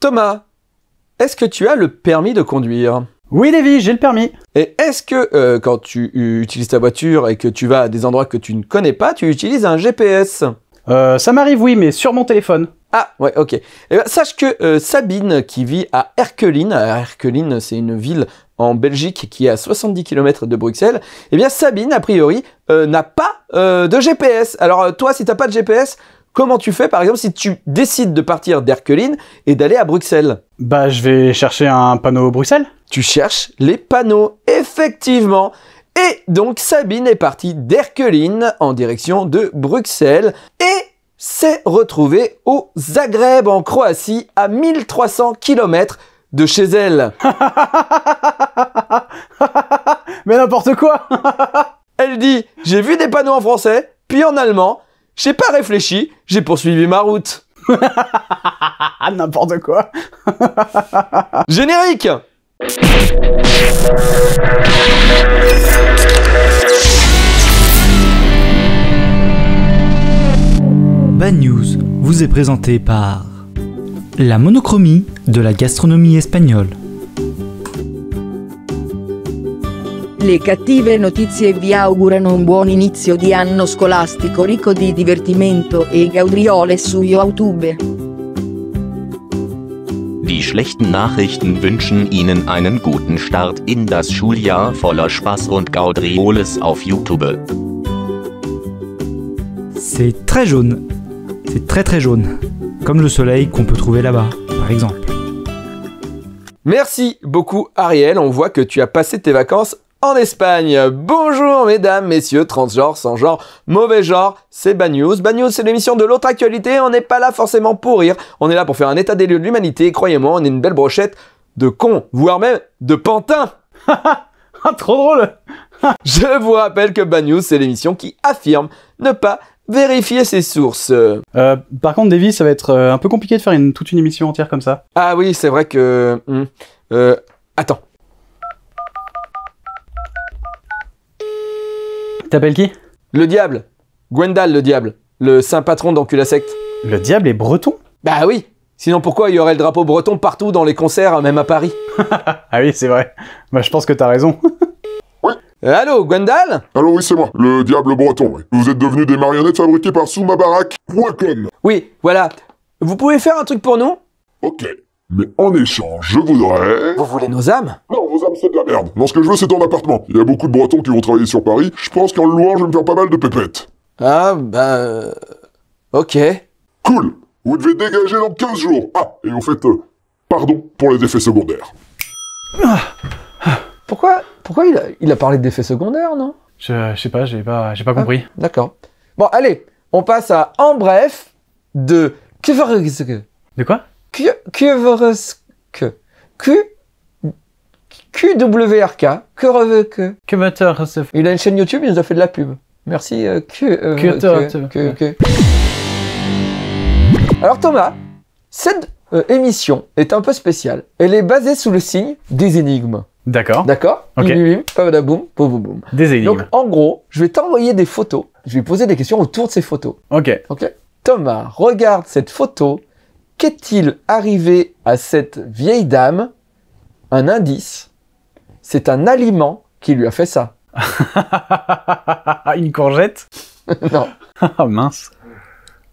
Thomas, est-ce que tu as le permis de conduire Oui, Davy, j'ai le permis. Et est-ce que euh, quand tu utilises ta voiture et que tu vas à des endroits que tu ne connais pas, tu utilises un GPS euh, Ça m'arrive, oui, mais sur mon téléphone. Ah, ouais, ok. Eh ben, sache que euh, Sabine, qui vit à Herkelin, Herkeline, c'est une ville en Belgique qui est à 70 km de Bruxelles, eh bien Sabine, a priori, euh, n'a pas de GPS. Alors toi, si t'as pas de GPS, Comment tu fais, par exemple, si tu décides de partir d'Herculine et d'aller à Bruxelles Bah, je vais chercher un panneau Bruxelles. Tu cherches les panneaux, effectivement. Et donc, Sabine est partie d'Herculine en direction de Bruxelles et s'est retrouvée au Zagreb, en Croatie, à 1300 km de chez elle. Mais n'importe quoi Elle dit, j'ai vu des panneaux en français, puis en allemand, j'ai pas réfléchi, j'ai poursuivi ma route. N'importe quoi. Générique Bad News vous est présenté par la monochromie de la gastronomie espagnole. Le cattive notizie vi augurano un buon inizio di anno scolastico ricco di divertimento e gaudriole su YouTube. Die schlechten Nachrichten wünschen Ihnen einen guten Start in das Schuljahr voller Spaß und Gaudrioles auf YouTube. C'est très jaune. C'est très très jaune. Comme le soleil qu'on peut trouver là-bas, par exemple. Merci beaucoup Ariel, on voit que tu as passé tes vacances en Espagne. Bonjour mesdames, messieurs, transgenres, sans genre, mauvais genre, c'est Bad News. Bad News, c'est l'émission de l'autre actualité, on n'est pas là forcément pour rire, on est là pour faire un état des lieux de l'humanité, croyez-moi, on est une belle brochette de cons, voire même de pantins. Ah, trop drôle Je vous rappelle que Bad News, c'est l'émission qui affirme ne pas vérifier ses sources. Euh, par contre, Davy, ça va être euh, un peu compliqué de faire une, toute une émission entière comme ça. Ah oui, c'est vrai que... Hmm, euh, attends, T'appelles qui Le diable Gwendal le diable, le saint patron d'Encula Secte. Le diable est breton Bah oui Sinon pourquoi il y aurait le drapeau breton partout dans les concerts, même à Paris Ah oui, c'est vrai. Bah je pense que t'as raison. oui euh, Allô, Gwendal Allô, oui, c'est moi, le diable breton. Vous êtes devenus des marionnettes fabriquées par baraque Oui, voilà. Vous pouvez faire un truc pour nous Ok. Mais en échange, je voudrais... Vous voulez nos âmes Non, vos âmes, c'est de la merde. Non, ce que je veux, c'est ton appartement. Il y a beaucoup de Bretons qui vont travailler sur Paris. Je pense qu'en loin, je vais me faire pas mal de pépettes. Ah, bah... Euh, ok. Cool Vous devez dégager dans 15 jours. Ah, et vous faites euh, pardon pour les effets secondaires. Ah. Pourquoi, pourquoi il, a, parlé d'effets secondaires, non Je, sais pas, j'ai pas, j'ai pas compris. Ah, d'accord. Bon, allez, on passe à En bref de... De quoi Qvrsk. Q. QWRK. Que reveux que. Il a une chaîne YouTube, il nous a fait de la pub. Merci. Euh, que, euh, Alors Thomas, cette euh, émission est un peu spéciale. Elle est basée sous le signe des énigmes. D'accord. D'accord. Ok. Des énigmes. Donc en gros, je vais t'envoyer des photos. Je vais poser des questions autour de ces photos. Ok. Ok. Thomas regarde cette photo qu'est-il arrivé à cette vieille dame Un indice. C'est un aliment qui lui a fait ça. une courgette Non. Ah, mince.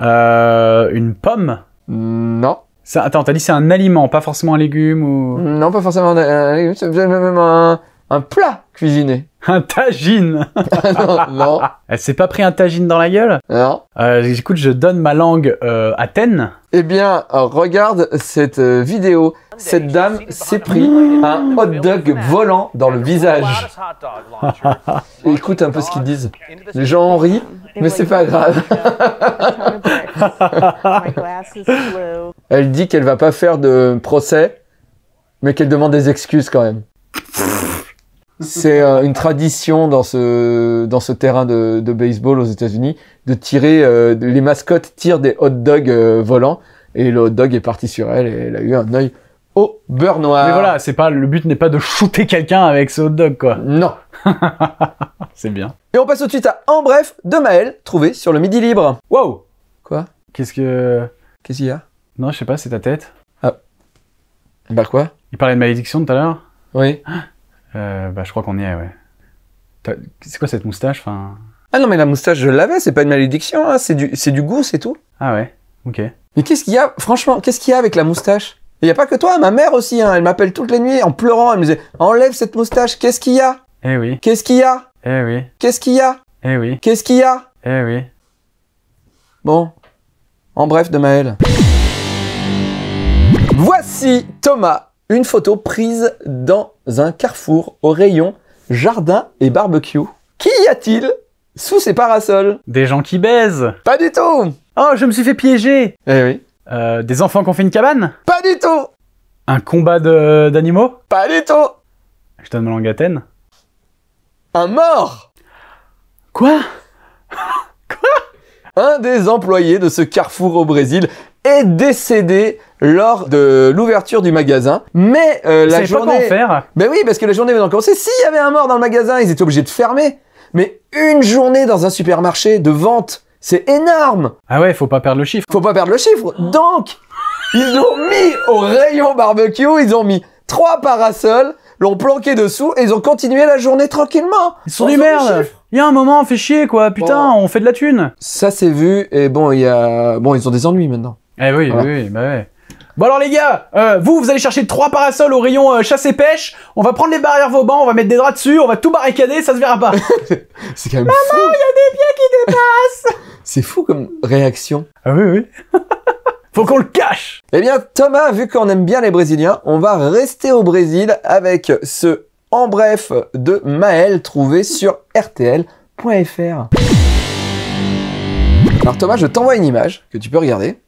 Euh, une pomme Non. Ça, attends, t'as dit c'est un aliment, pas forcément un légume ou... Non, pas forcément un, légume, c'est même un plat cuisiner. Un tagine Non. non. Elle s'est pas pris un tagine dans la gueule Non. Euh, écoute, je donne ma langue euh, à Athènes. Eh bien, regarde cette euh, vidéo. Cette dame s'est pris un hot dog volant dans le visage. écoute un peu ce qu'ils disent. Les gens en rient, mais c'est pas grave. Elle dit qu'elle va pas faire de procès, mais qu'elle demande des excuses quand même. C'est euh, une tradition dans ce, dans ce terrain de, baseball aux États-Unis de tirer. Euh, les mascottes tirent des hot dogs euh, volants et le hot dog est parti sur elle et elle a eu un œil au beurre noir. Mais voilà, c'est pas le but n'est pas de shooter quelqu'un avec ce hot dog quoi. Non. c'est bien. Et on passe tout de suite à En bref de Maël trouvé sur le Midi Libre. Wow. Quoi Qu'est-ce que Qu'est-ce qu'il y a Non, je sais pas, c'est ta tête. Ah. Bah quoi Il parlait de malédiction tout à l'heure. Oui. Ah. Euh, bah, je crois qu'on y est, ouais. C'est quoi cette moustache enfin... Ah non, mais la moustache, je l'avais, c'est pas une malédiction, hein, c'est du, goût, c'est tout. Ah ouais, ok. Mais qu'est-ce qu'il y a, franchement, qu'est-ce qu'il y a avec la moustache Il n'y a pas que toi, ma mère aussi, hein, elle m'appelle toutes les nuits en pleurant, elle me disait Enlève cette moustache, qu'est-ce qu'il y a Eh oui. Qu'est-ce qu'il y a Eh oui. Qu'est-ce qu'il y a Eh oui. Qu'est-ce qu'il y a Eh oui. Bon. En bref, de Maël. Voici Thomas une photo prise dans un carrefour au rayon jardin et barbecue. Qui y a-t-il sous ces parasols Des gens qui baisent Pas du tout Oh, je me suis fait piéger Eh oui. Euh, des enfants qui ont fait une cabane Pas du tout Un combat d'animaux Pas du tout Je donne ma Un mort Quoi Quoi Un des employés de ce carrefour au Brésil est décédé lors de l'ouverture du magasin. Mais euh, la journée. Pas faire. Ben oui, parce que la journée de commencer, s'il y avait un mort dans le magasin, ils étaient obligés de fermer. Mais une journée dans un supermarché de vente, c'est énorme. Ah ouais, faut pas perdre le chiffre. Faut pas perdre le chiffre. Donc, ils ont mis au rayon barbecue, ils ont mis trois parasols, l'ont planqué dessous et ils ont continué la journée tranquillement. Ils sont du merde. Il y a un moment, on fait chier quoi. Putain, on fait de la thune. Ça c'est vu et bon, il y a bon, ils ont des ennuis maintenant. Eh oui, oui, oui, bah ouais. Bon alors les gars, euh, vous, vous allez chercher trois parasols au rayon euh, chasse et pêche, on va prendre les barrières Vauban, on va mettre des draps dessus, on va tout barricader, ça se verra pas. c'est quand même Maman, il y a des pieds qui dépassent C'est fou comme réaction. Ah oui, oui. Faut qu'on le cache Eh bien Thomas, vu qu'on aime bien les Brésiliens, on va rester au Brésil avec ce en bref de Maël trouvé sur rtl.fr. Alors Thomas, je t'envoie une image que tu peux regarder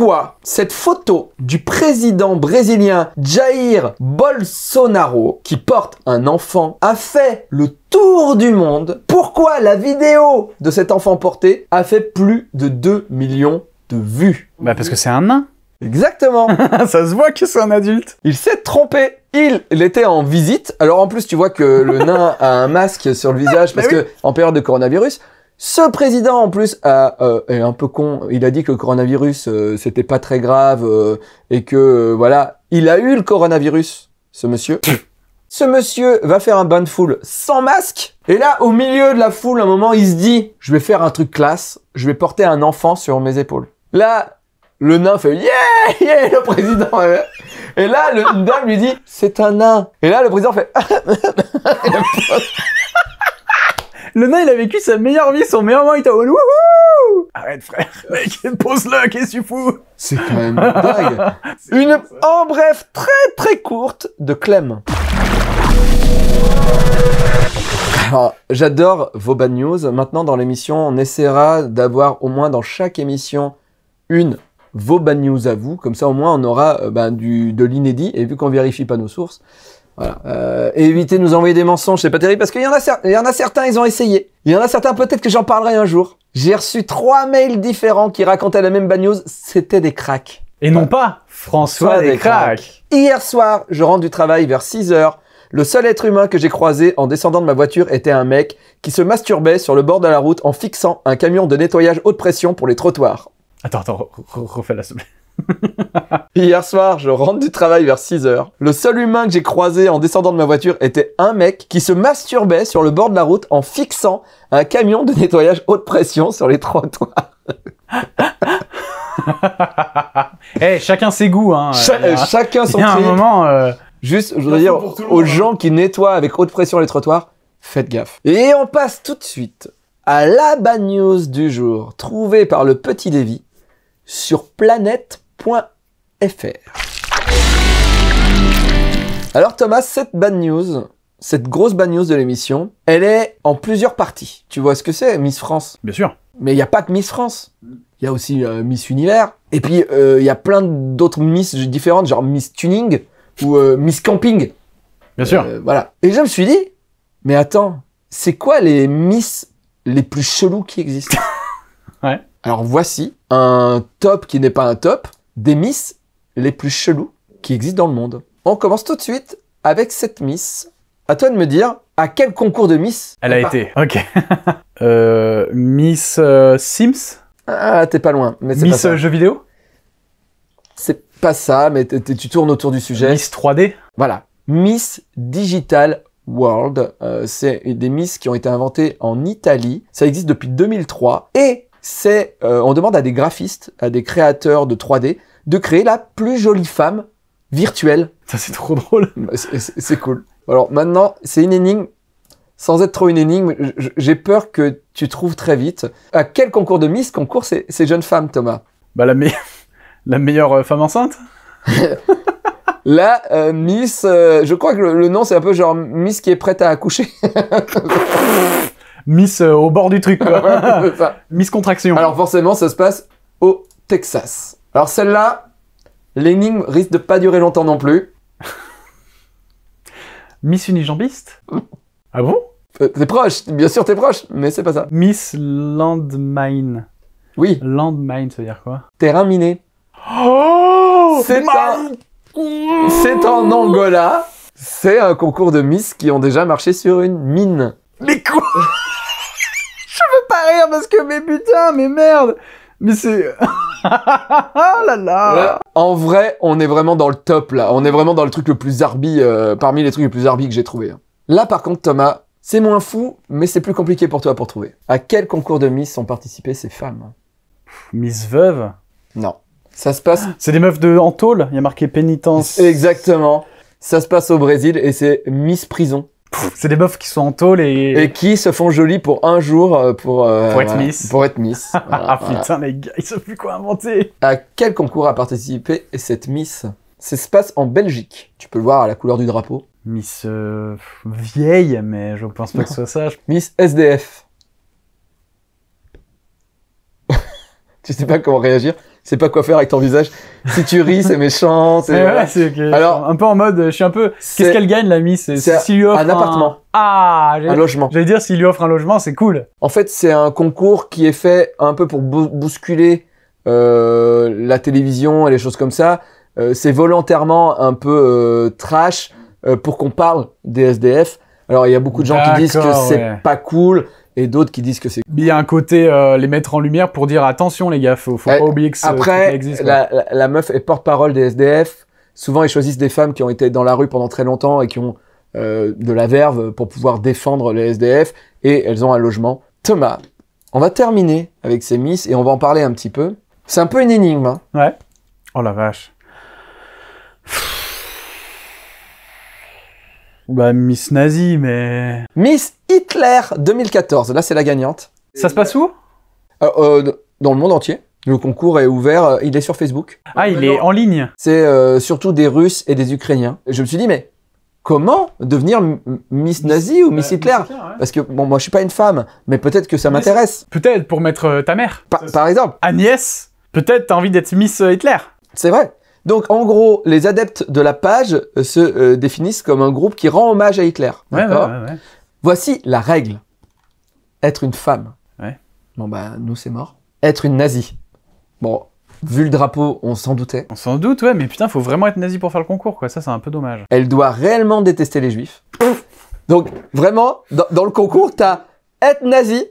pourquoi cette photo du président brésilien Jair Bolsonaro, qui porte un enfant, a fait le tour du monde. Pourquoi la vidéo de cet enfant porté a fait plus de 2 millions de vues bah, parce que c'est un nain. Exactement. ça se voit que c'est un adulte. Il s'est trompé. Il, était en visite. Alors en plus, tu vois que le nain a un masque sur le visage bah parce qu'en que en période de coronavirus. Ce président, en plus, a, euh, est un peu con. Il a dit que le coronavirus, euh, c'était pas très grave euh, et que, voilà, il a eu le coronavirus, ce monsieur. ce monsieur va faire un bain de foule sans masque. Et là, au milieu de la foule, à un moment, il se dit, je vais faire un truc classe, je vais porter un enfant sur mes épaules. Là, le nain fait yeah, yeah, le président. Et là, le, nain lui dit, c'est un nain. Et là, le président fait. Le nain, il a vécu sa meilleure vie, son meilleur moment, il t'a wouhou Arrête, frère, mec, pose-le, qu'est-ce que tu fous C'est quand même dingue Une, en bref, très très courte de Clem. Alors, j'adore vos bad news. Maintenant, dans l'émission, on essaiera d'avoir au moins dans chaque émission une vos bad news à vous. Comme ça, au moins, on aura euh, bah, du, de l'inédit. Et vu qu'on vérifie pas nos sources, voilà. Euh, évitez de nous envoyer des mensonges, c'est pas terrible parce qu'il y en a y en a certains, ils ont essayé. Il y en a certains peut-être que j'en parlerai un jour. J'ai reçu trois mails différents qui racontaient la même bagnose, c'était des cracks. Et non pas François, des, cracks. Hier soir, je rentre du travail vers 6 heures. Le seul être humain que j'ai croisé en descendant de ma voiture était un mec qui se masturbait sur le bord de la route en fixant un camion de nettoyage haute pression pour les trottoirs. Attends, attends, refais la semaine. Hier soir, je rentre du travail vers 6h. Le seul humain que j'ai croisé en descendant de ma voiture était un mec qui se masturbait sur le bord de la route en fixant un camion de nettoyage haute pression sur les trottoirs. Eh, chacun ses goûts, hein. Euh, euh, chacun son truc. un moment. Euh, Juste, je voudrais dire aux hein. gens qui nettoient avec haute pression les trottoirs, faites gaffe. Et on passe tout de suite à la bad news du jour, trouvée par le petit Davy sur planète alors Thomas, cette bad news, cette grosse bad news de l'émission, elle est en plusieurs parties. Tu vois ce que c'est, Miss France Bien sûr. Mais il n'y a pas que Miss France. Il y a aussi euh, Miss Univers. Et puis, euh, il y a plein d'autres Miss différentes, genre Miss Tuning ou euh, Miss Camping. Bien sûr. voilà. Et je me suis dit, mais attends, c'est quoi les Miss les plus chelous qui existent Ouais. Alors voici un top qui n'est pas un top, des Miss les plus chelous qui existent dans le monde. On commence tout de suite avec cette Miss. À toi de me dire à quel concours de Miss elle a été. Ok. Euh, Miss euh, Sims Ah, t'es pas loin. Mais Miss pas euh, jeux vidéo C'est pas ça, mais tu tournes autour du sujet. Miss 3D Voilà. Miss Digital World. c'est des Miss qui ont été inventées en Italie. Ça existe depuis 2003. Et c'est, on demande à des graphistes, à des créateurs de 3D, de créer la plus jolie femme virtuelle. Ça, c'est trop drôle. Bah, c'est cool. Alors maintenant, c'est une énigme. Sans être trop une énigme, j'ai peur que tu trouves très vite. À quel concours de Miss concours ces, ces jeunes femmes, Thomas Bah la, la meilleure euh, femme enceinte La euh, Miss, euh, je crois que le, nom c'est un peu genre Miss qui est prête à accoucher. Miss au bord du truc quoi. miss contraction. Alors forcément ça se passe au Texas. Alors celle-là, l'énigme risque de pas durer longtemps non plus. Miss unijambiste Ah bon euh, T'es proche, bien sûr t'es proche, mais c'est pas ça. Miss Landmine. Oui. Landmine, ça veut dire quoi Terrain miné. Oh C'est un... C'est en Angola. C'est un concours de Miss qui ont déjà marché sur une mine. Mais quoi Je veux pas rire parce que, mes putain, mais merde mais c'est... ah là là En vrai, on est vraiment dans le top là. On est vraiment dans le truc le plus arbi, euh, parmi les trucs les plus arbi que j'ai trouvé. Hein. Là par contre, Thomas, c'est moins fou, mais c'est plus compliqué pour toi pour trouver. À quel concours de Miss ont participé ces femmes Miss Veuve Non. Ça se passe... C'est des meufs de en il y a marqué pénitence. Exactement. Ça se passe au Brésil et c'est Miss Prison. C'est des meufs qui sont en tôle et... Et qui se font jolies pour un jour euh, pour... Euh, pour être Miss. Pour être Miss. ah, ah putain, les gars, ils savent plus quoi inventer. À quel concours a participé cette Miss C'est se passe en Belgique. Tu peux le voir à la couleur du drapeau. Miss euh, vieille, mais je pense pas que ce soit ça. Miss SDF. tu sais pas comment réagir c'est pas quoi faire avec ton visage. Si tu ris, c'est méchant. C'est alors un peu en mode, je suis un peu. Qu'est-ce qu'elle gagne la Miss si un, appartement. Ah, un logement. vais dire s'il lui offre un logement, c'est cool. En fait, c'est un concours qui est fait un peu pour bousculer euh, la télévision et les choses comme ça. Euh, c'est volontairement un peu euh, trash pour qu'on parle des SDF. Alors il y a beaucoup de gens qui disent que c'est pas cool et d'autres qui disent que c'est. Il y a un côté euh, les mettre en lumière pour dire attention les gars, faut, faut eh, pas oublier que ça existe, Après, la, meuf est porte-parole des SDF. Souvent, ils choisissent des femmes qui ont été dans la rue pendant très longtemps et qui ont euh, de la verve pour pouvoir défendre les SDF et elles ont un logement. Thomas, on va terminer avec ces miss et on va en parler un petit peu. C'est un peu une énigme. Hein. Ouais. Oh la vache. Bah, Miss Nazi, mais. Miss Hitler 2014, là c'est la gagnante. Ça se passe où euh, euh, Dans le monde entier. Le concours est ouvert, euh, il est sur Facebook. Ah, il est en ligne C'est surtout des Russes et des Ukrainiens. je me suis dit, mais comment devenir Miss Nazi ou Miss Hitler Parce que, bon, moi je suis pas une femme, mais peut-être que ça m'intéresse. Peut-être pour mettre ta mère. par exemple. Agnès, peut-être t'as envie d'être Miss Hitler. C'est vrai. Donc en gros, les adeptes de la page euh, se euh, définissent comme un groupe qui rend hommage à Hitler. Ouais, ouais, ouais, Voici la règle. Être une femme. Ouais. Bon bah nous c'est mort. Être une nazie. Bon, vu le drapeau, on s'en doutait. On s'en doute, ouais, mais putain, faut vraiment être nazi pour faire le concours, quoi. Ça c'est un peu dommage. Elle doit réellement détester les juifs. Donc vraiment, dans, le concours, t'as être nazi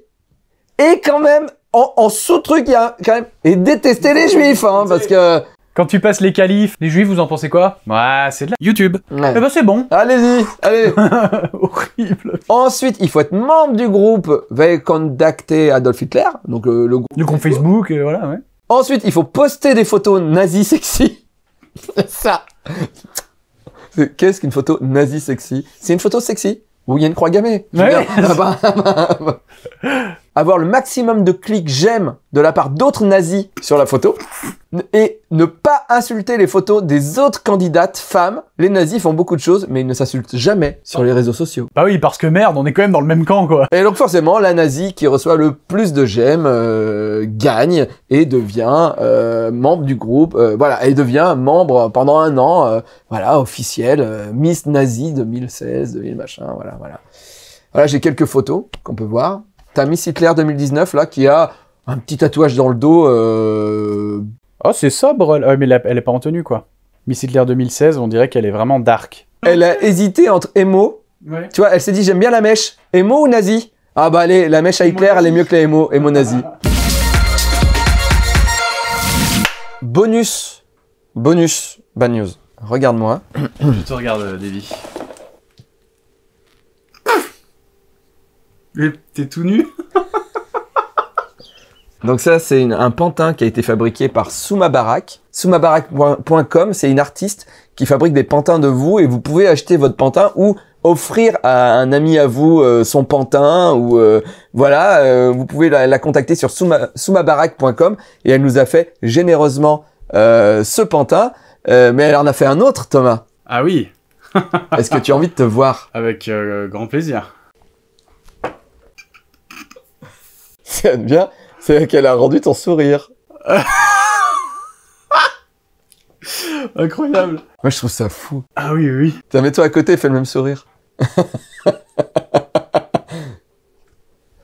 et quand même en, en sous-truc, il y a quand même... Et détester les juifs, hein, parce que quand tu passes les califs, les juifs, vous en pensez quoi Bah, c'est de la YouTube. Eh ben, c'est bon. Allez-y, allez. Horrible. Ensuite, il faut être membre du groupe Veille Adolf Hitler, donc euh, le, groupe. Le groupe Facebook, euh, voilà, ouais. Ensuite, il faut poster des photos nazis sexy. Ça. Qu'est-ce qu'une photo nazi sexy C'est une photo sexy où il y a une croix gammée. Ouais. Bah, bah, bah avoir le maximum de clics j'aime de la part d'autres nazis sur la photo et ne pas insulter les photos des autres candidates femmes. Les nazis font beaucoup de choses, mais ils ne s'insultent jamais sur les réseaux sociaux. Bah oui, parce que merde, on est quand même dans le même camp, quoi. Et donc forcément, la nazie qui reçoit le plus de j'aime euh, gagne et devient euh, membre du groupe. Euh, voilà, elle devient membre pendant un an, voilà, officiel, Miss Nazi 2016, 2000 machin, voilà, voilà. Voilà, j'ai quelques photos qu'on peut voir. T'as Miss Hitler 2019, là, qui a un petit tatouage dans le dos. Euh... Oh, c'est sobre, ah, mais elle, est pas en tenue, quoi. Miss Hitler 2016, on dirait qu'elle est vraiment dark. Elle a hésité entre Emo. Tu vois, elle s'est dit j'aime bien la mèche. Emo ou nazi Ah bah allez, la mèche à Hitler, elle est mieux que la Emo. Emo nazi. Ah, ah, Bonus. Bonus. Bad news. Regarde-moi. Je te regarde, euh, Davy. Mais t'es tout nu Donc ça, c'est un pantin qui a été fabriqué par Soumabarak. Soumabarak.com, c'est une artiste qui fabrique des pantins de vous et vous pouvez acheter votre pantin ou offrir à un ami à vous euh, son pantin ou euh, voilà, euh, vous pouvez la, contacter sur soumabarak.com et elle nous a fait généreusement ce pantin, mais elle en a fait un autre, Thomas. Ah oui. Est-ce que tu as envie de te voir Avec grand plaisir. bien, c'est qu'elle a rendu ton sourire. Incroyable. Moi, je trouve ça fou. Ah oui, oui. Tiens, mets-toi à côté, fais le même sourire.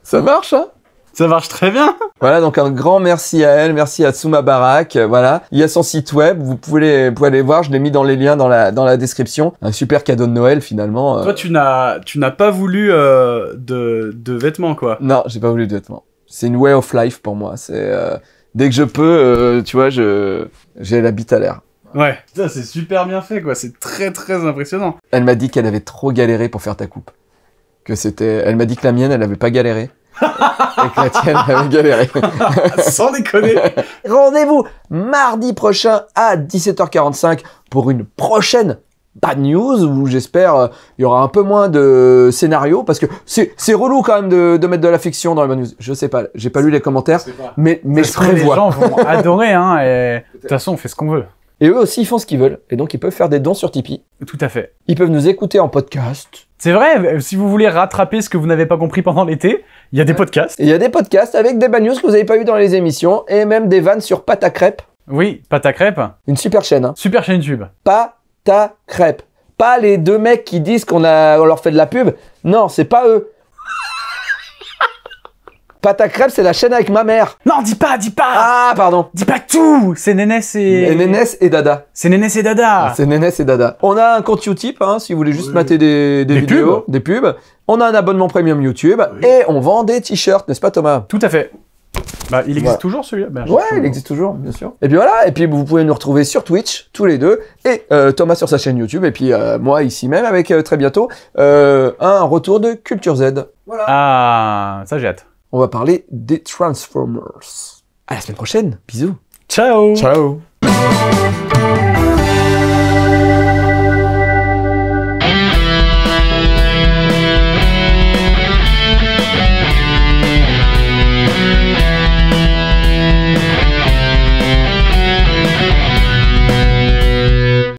ça marche, hein ça marche très bien. Voilà, donc un grand merci à elle, merci à Tsuma Barak. Euh, voilà, il y a son site web, vous pouvez, aller voir, je l'ai mis dans les liens dans la dans la description. Un super cadeau de Noël finalement. Euh. Toi, tu n'as tu n'as pas voulu euh, de de vêtements quoi. Non, j'ai pas voulu de vêtements c'est une way of life pour moi. C'est euh, dès que je peux, euh, tu vois, je j'ai la à l'air. Ouais, Ça c'est super bien fait quoi. C'est très très impressionnant. Elle m'a dit qu'elle avait trop galéré pour faire ta coupe. Que c'était, elle m'a dit que la mienne, elle n'avait pas galéré. et que la tienne elle avait galéré. Sans déconner. Rendez-vous mardi prochain à 17h45 pour une prochaine bad news où j'espère euh, il y aura un peu moins de scénarios parce que c'est relou quand même de, mettre de la fiction dans les bad news. Je sais pas, j'ai pas lu les commentaires, mais mais je prévois. Les gens vont adorer hein. Et... De toute façon, on fait ce qu'on veut. Et eux aussi, ils font ce qu'ils veulent. Et donc, ils peuvent faire des dons sur Tipeee. Tout à fait. Ils peuvent nous écouter en podcast. C'est vrai, si vous voulez rattraper ce que vous n'avez pas compris pendant l'été, il y a des podcasts. Il y a des podcasts avec des bad news que vous n'avez pas eu dans les émissions et même des vannes sur pâte à crêpes. Oui, pâte à crêpes. Une super chaîne. Hein. Super chaîne YouTube. Pas ta crêpe. Pas les deux mecs qui disent qu'on a, on leur fait de la pub. Non, c'est pas eux. Pas ta crêpe, c'est la chaîne avec ma mère. Non, dis pas, dis pas. Ah, pardon. Dis pas tout. C'est Nénès et... Nénès et Dada. C'est Nénès et Dada. C'est Nénès et Dada. On a un compte Utip, hein, si vous voulez juste mater des, des, vidéos, pubs. des pubs. On a un abonnement premium YouTube et on vend des t-shirts, n'est-ce pas Thomas Tout à fait. Bah, il existe bah. toujours celui-là. Bah, ouais, il existe toujours, bien sûr. Et puis voilà, et puis vous pouvez nous retrouver sur Twitch, tous les deux, et euh, Thomas sur sa chaîne YouTube, et puis euh, moi ici même avec euh, très bientôt un retour de Culture Z. Voilà. Ah, ça j'ai On va parler des Transformers. À la semaine prochaine. Bisous. Ciao. Ciao.